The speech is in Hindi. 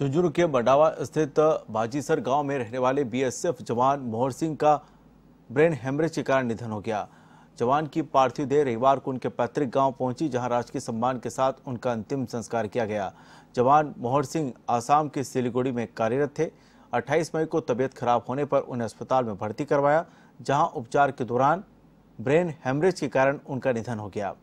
झुंझुनू के मंडावा स्थित बाजीसर गांव में रहने वाले बीएसएफ जवान मोहर सिंह का ब्रेन हेमरेज के कारण निधन हो गया जवान की पार्थिव देह रविवार को उनके पैतृक गांव पहुंची जहां राजकीय सम्मान के साथ उनका अंतिम संस्कार किया गया जवान मोहर सिंह आसाम के सिलीगुड़ी में कार्यरत थे 28 मई को तबीयत खराब होने पर उन्हें अस्पताल में भर्ती करवाया जहां उपचार के दौरान ब्रेन हेमरेज के कारण उनका निधन हो गया